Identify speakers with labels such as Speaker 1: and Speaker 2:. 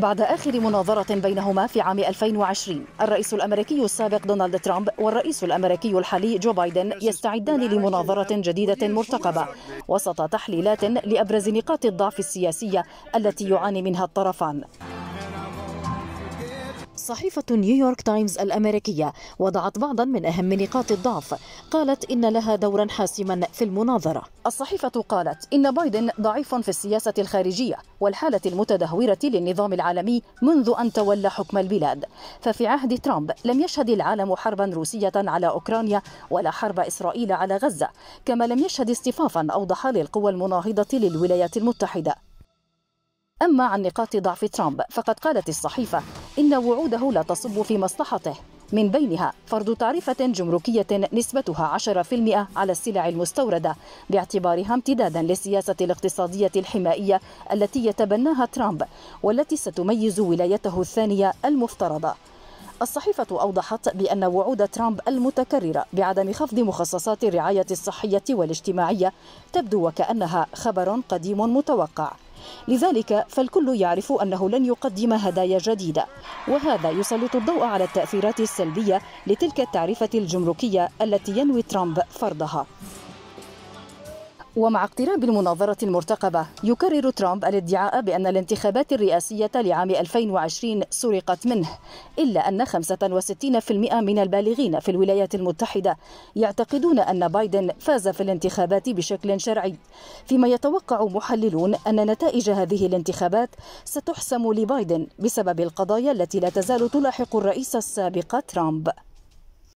Speaker 1: بعد آخر مناظرة بينهما في عام 2020 الرئيس الأمريكي السابق دونالد ترامب والرئيس الأمريكي الحالي جو بايدن يستعدان لمناظرة جديدة مرتقبة وسط تحليلات لأبرز نقاط الضعف السياسية التي يعاني منها الطرفان
Speaker 2: صحيفة نيويورك تايمز الأمريكية وضعت بعضا من أهم نقاط الضعف قالت إن لها دورا حاسما في المناظرة الصحيفة
Speaker 1: قالت إن بايدن ضعيف في السياسة الخارجية والحالة المتدهورة للنظام العالمي منذ أن تولى حكم البلاد ففي عهد ترامب لم يشهد العالم حربا روسية على أوكرانيا ولا حرب إسرائيل على غزة كما لم يشهد اصطفافا أوضح للقوى المناهضة للولايات المتحدة أما عن نقاط ضعف ترامب فقد قالت الصحيفة إن وعوده لا تصب في مصلحته من بينها فرض تعرفة جمركية نسبتها 10% على السلع المستوردة باعتبارها امتدادا للسياسة الاقتصادية الحمائية التي يتبناها ترامب والتي ستميز ولايته الثانية المفترضة الصحيفة أوضحت بأن وعود ترامب المتكررة بعدم خفض مخصصات الرعاية الصحية والاجتماعية تبدو وكأنها خبر قديم متوقع لذلك فالكل يعرف أنه لن يقدم هدايا جديدة وهذا يسلط الضوء على التأثيرات السلبية لتلك التعرفة الجمركية التي ينوي ترامب فرضها ومع اقتراب المناظرة المرتقبة يكرر ترامب الادعاء بأن الانتخابات الرئاسية لعام 2020 سرقت منه إلا أن 65% من البالغين في الولايات المتحدة يعتقدون أن بايدن فاز في الانتخابات بشكل شرعي فيما يتوقع محللون أن نتائج هذه الانتخابات ستحسم لبايدن بسبب القضايا التي لا تزال تلاحق الرئيس السابق ترامب